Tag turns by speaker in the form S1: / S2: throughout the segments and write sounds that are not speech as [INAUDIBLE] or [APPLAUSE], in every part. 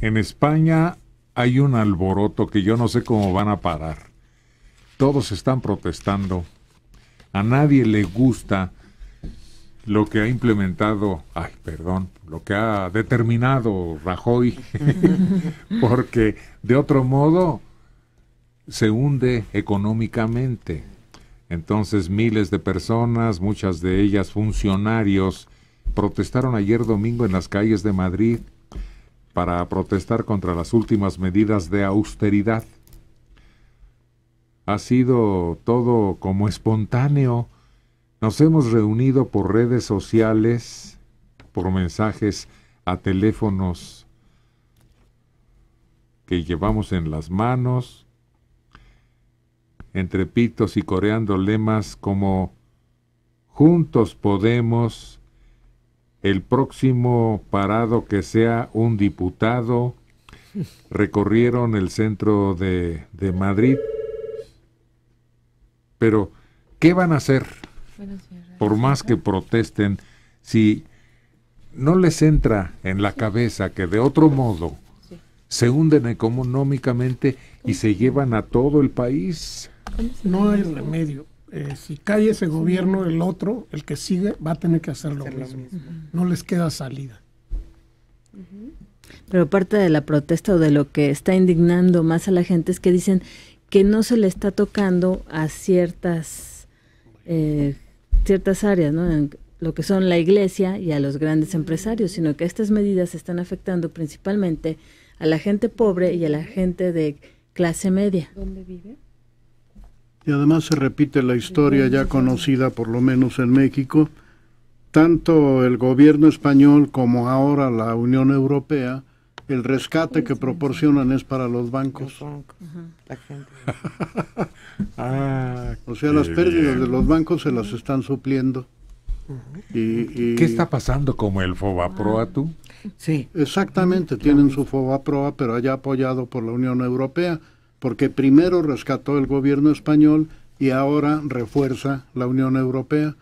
S1: En España hay un alboroto que yo no sé cómo van a parar. Todos están protestando. A nadie le gusta lo que ha implementado, ay, perdón, lo que ha determinado Rajoy, [LAUGHS] porque de otro modo se hunde económicamente. Entonces miles de personas, muchas de ellas funcionarios, protestaron ayer domingo en las calles de Madrid para protestar contra las últimas medidas de austeridad. Ha sido todo como espontáneo. Nos hemos reunido por redes sociales, por mensajes a teléfonos que llevamos en las manos, entre pitos y coreando lemas como Juntos podemos el próximo parado que sea un diputado. Recorrieron el centro de, de Madrid. Pero, ¿qué van a hacer? Por más que protesten, si no les entra en la cabeza que de otro modo se hunden económicamente y se llevan a todo el país.
S2: No hay remedio. Eh, si cae ese gobierno, el otro, el
S3: que sigue, va a tener
S2: que hacer lo mismo. No les queda salida.
S3: Pero parte de la protesta o de lo que está indignando más a la gente es que dicen que no se le está tocando a ciertas, eh, ciertas áreas, lo que son la iglesia y a los grandes empresarios, sino que estas medidas están afectando principalmente a la gente pobre y a la gente de clase media. ¿Dónde vive?
S4: Y además se repite la historia ya conocida, por lo menos en México. Tanto el gobierno español como ahora la Unión Europea, el rescate que proporcionan es para los bancos. [LAUGHS] Ah, o sea, las pérdidas de los bancos se las están supliendo.
S3: ¿Qué
S1: está pasando como el FOBAPROA ah. tú?
S4: Sí. Exactamente, tienen su FOBAPROA, pero allá apoyado por la Unión Europea porque primero rescató el gobierno español y ahora refuerza la Unión Europea.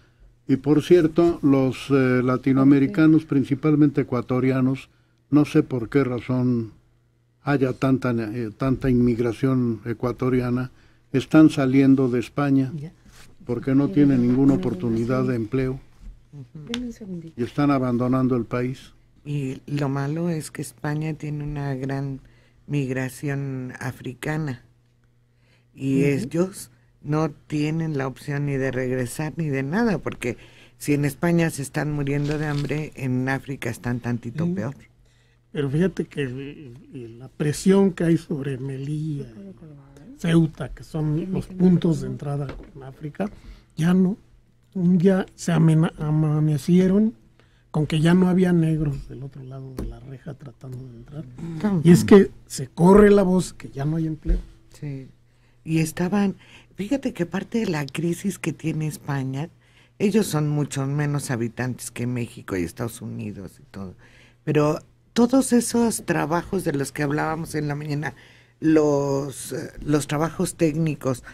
S4: Y por cierto, los eh, latinoamericanos, principalmente ecuatorianos, no sé por qué razón haya tanta, eh, tanta inmigración ecuatoriana, están saliendo de España porque no tienen ninguna oportunidad de empleo y están abandonando el país.
S3: Y lo malo es que España tiene una gran migración africana y ellos no tienen la opción ni de regresar ni de nada, porque si en España se están muriendo de hambre, en África están tantito peor.
S2: Pero fíjate que eh, eh, la presión
S3: que hay sobre
S2: Melilla, Ceuta, que son los puntos de entrada en África, ya no. ya se amanecieron aunque ya no había negros del otro lado
S3: de la reja tratando de entrar. Mm. Y es que se corre la voz que ya no hay empleo. Sí. Y estaban, fíjate que parte de la crisis que tiene España, ellos son mucho menos habitantes que México y Estados Unidos y todo, pero todos esos trabajos de los que hablábamos en la mañana, los, eh, los trabajos técnicos,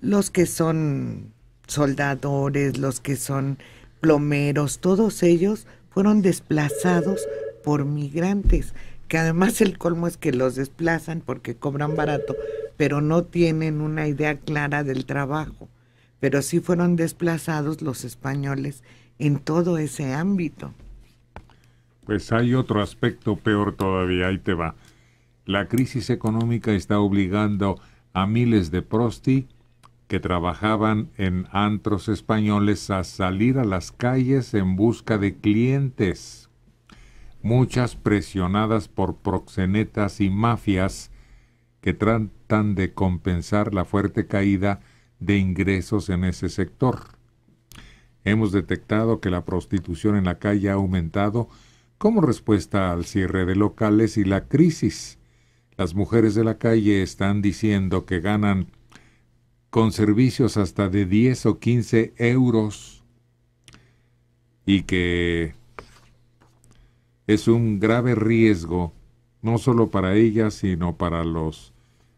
S3: los que son soldadores, los que son plomeros, todos ellos fueron desplazados por migrantes, que además el colmo es que los desplazan porque cobran barato, pero no tienen una idea clara del trabajo. Pero sí fueron desplazados los españoles en todo ese ámbito.
S1: Pues hay otro aspecto peor todavía, ahí te va. La crisis económica está obligando a miles de prosti que trabajaban en antros españoles a salir a las calles en busca de clientes, muchas presionadas por proxenetas y mafias que tratan de compensar la fuerte caída de ingresos en ese sector. Hemos detectado que la prostitución en la calle ha aumentado como respuesta al cierre de locales y la crisis. Las mujeres de la calle están diciendo que ganan con servicios hasta de 10 o 15 euros y que es un grave riesgo, no solo para ellas, sino para los,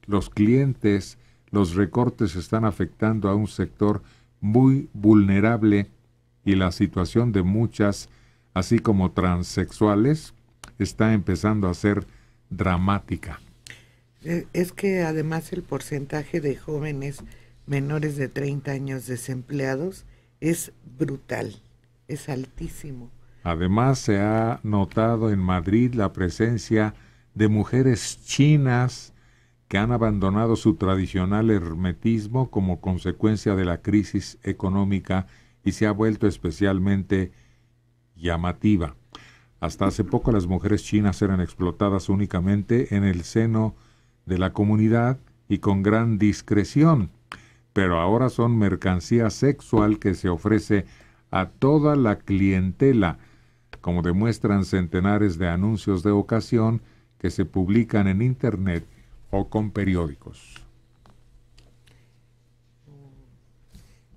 S1: los clientes. Los recortes están afectando a un sector muy vulnerable y la situación de muchas, así como transexuales, está empezando a ser dramática.
S3: Eh, es que además el porcentaje de jóvenes menores de 30 años desempleados es brutal, es altísimo.
S1: Además, se ha notado en Madrid la presencia de mujeres chinas que han abandonado su tradicional hermetismo como consecuencia de la crisis económica y se ha vuelto especialmente llamativa. Hasta hace poco las mujeres chinas eran explotadas únicamente en el seno de la comunidad y con gran discreción pero ahora son mercancía sexual que se ofrece a toda la clientela, como demuestran centenares de anuncios de ocasión que se publican en Internet o con periódicos.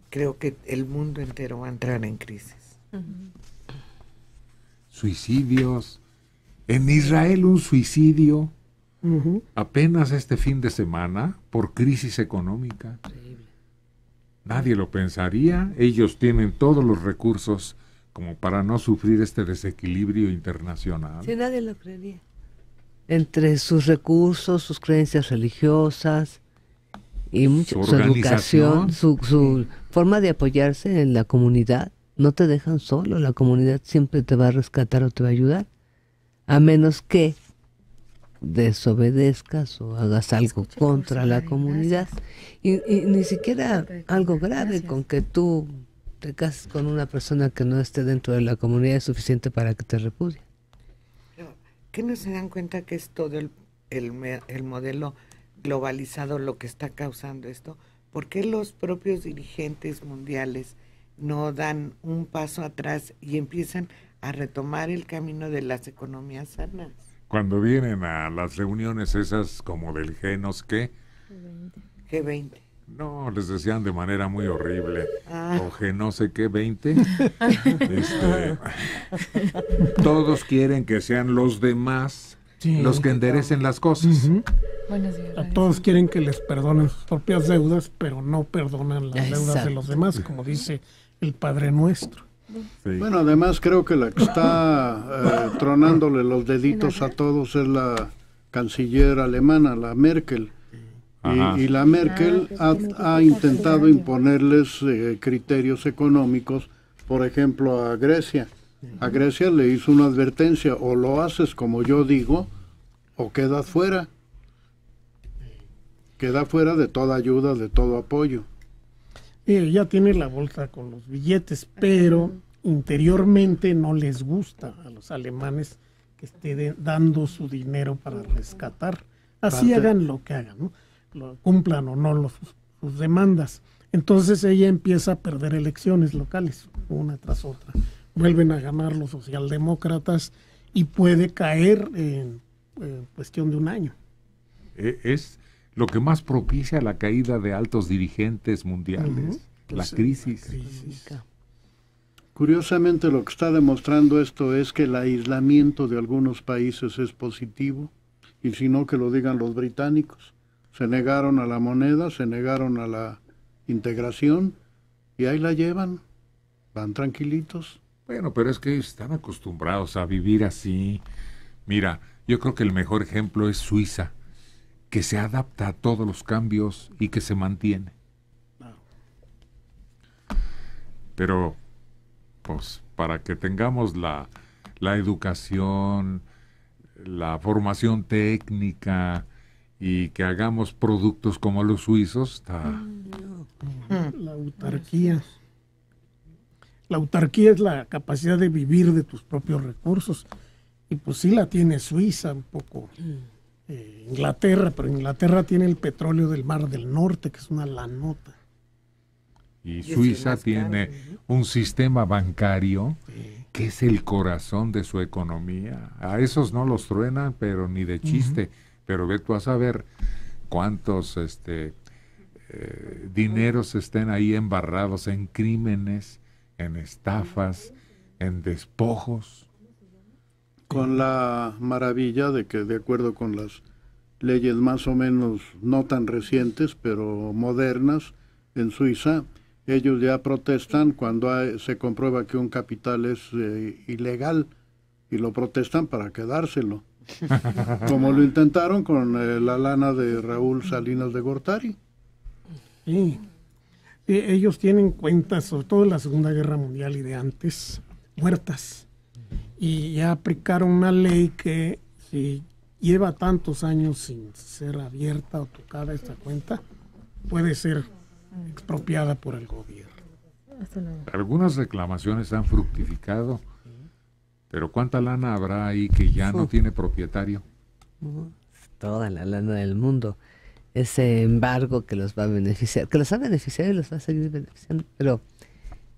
S3: Creo que el mundo entero va
S1: a entrar en crisis. Suicidios. En Israel un suicidio apenas este fin de semana por crisis económica. Nadie lo pensaría, ellos tienen todos los recursos como para no sufrir este desequilibrio internacional. Sí,
S3: nadie lo creería. Entre sus recursos, sus creencias religiosas y su, educación, su forma de apoyarse en la comunidad, no te dejan solo, la comunidad siempre te va a rescatar o te va a ayudar, a menos que desobedezcas o hagas algo contra la comunidad y, ni siquiera algo grave con que tú te cases con una persona que no esté dentro de la comunidad es suficiente para que te repudie. ¿Qué no se dan cuenta que es todo el modelo globalizado lo que está causando esto? ¿Por qué los propios dirigentes mundiales no dan un paso atrás y empiezan a retomar el camino de las economías sanas?
S1: cuando vienen a las reuniones esas como del G, no qué. G20. No, les decían de manera muy horrible. Ah. O G no sé qué 20. [LAUGHS] Este, todos quieren que sean los demás los que enderecen las cosas.
S2: A todos quieren que les perdonen sus propias deudas, pero no perdonan las deudas de los demás, como dice el Padre Nuestro.
S4: Bueno, además creo que la que está eh, tronándole los deditos a todos es la canciller alemana, la Merkel. Y, la Merkel ha, intentado imponerles criterios económicos, por ejemplo, a Grecia. A Grecia le hizo una advertencia, o lo haces como yo digo, o quedas fuera. Queda fuera de toda ayuda, de todo apoyo.
S2: Ella eh, tiene la bolsa con los billetes, pero interiormente no les gusta a los alemanes que estén dando su dinero para rescatar. Así hagan lo que hagan, ¿no? cumplan o no los, sus demandas. Entonces ella empieza a perder elecciones locales, una tras otra. Vuelven a ganar los socialdemócratas y puede caer en cuestión de un año.
S1: E, es, lo que más propicia la caída de altos dirigentes mundiales, pues La crisis.
S4: Curiosamente lo que está demostrando esto es que el aislamiento de algunos países es positivo, y si no que lo digan los británicos. Se negaron a la moneda, se negaron a la integración y ahí la llevan, van tranquilitos.
S1: Bueno, pero es que están acostumbrados a vivir así. Mira, yo creo que el mejor ejemplo es Suiza que se adapta a todos los cambios y que se mantiene. Pero, pues, para que tengamos la, educación, la formación técnica y que hagamos productos como los suizos,
S2: La autarquía. La autarquía es la capacidad de vivir de tus propios recursos. Y pues sí la tiene Suiza un poco. Eh, Inglaterra, pero Inglaterra tiene el petróleo del Mar del Norte, que es una lanota.
S1: Y, Suiza tiene un sistema bancario que es el corazón de su economía. A esos no los truenan, pero ni de chiste. Pero ve tú a saber cuántos este, eh, dineros estén ahí embarrados en crímenes, en estafas, en despojos
S4: con la maravilla de que de acuerdo con las leyes más o menos no tan recientes, pero modernas en Suiza, ellos ya protestan cuando se comprueba que un capital es eh, ilegal y lo protestan para quedárselo. [LAUGHS] como lo intentaron con eh, la lana de Raúl Salinas de Gortari.
S2: Sí. E, ellos tienen cuentas, sobre todo de la Segunda Guerra Mundial y de antes, muertas y ya aplicaron una ley que si lleva tantos años sin ser abierta o tocada esta cuenta, puede ser expropiada por el gobierno.
S1: Algunas reclamaciones han fructificado, pero ¿cuánta lana habrá ahí que ya no tiene propietario?
S3: Toda la lana del mundo. Ese embargo que los va a beneficiar, que los ha beneficiado y los va a seguir beneficiando, pero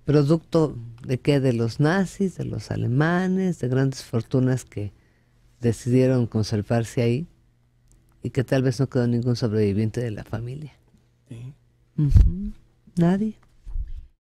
S3: ¿Producto de qué? De los nazis, de los alemanes, de grandes fortunas que decidieron conservarse ahí y que tal vez no quedó ningún sobreviviente de la familia. Sí. Nadie.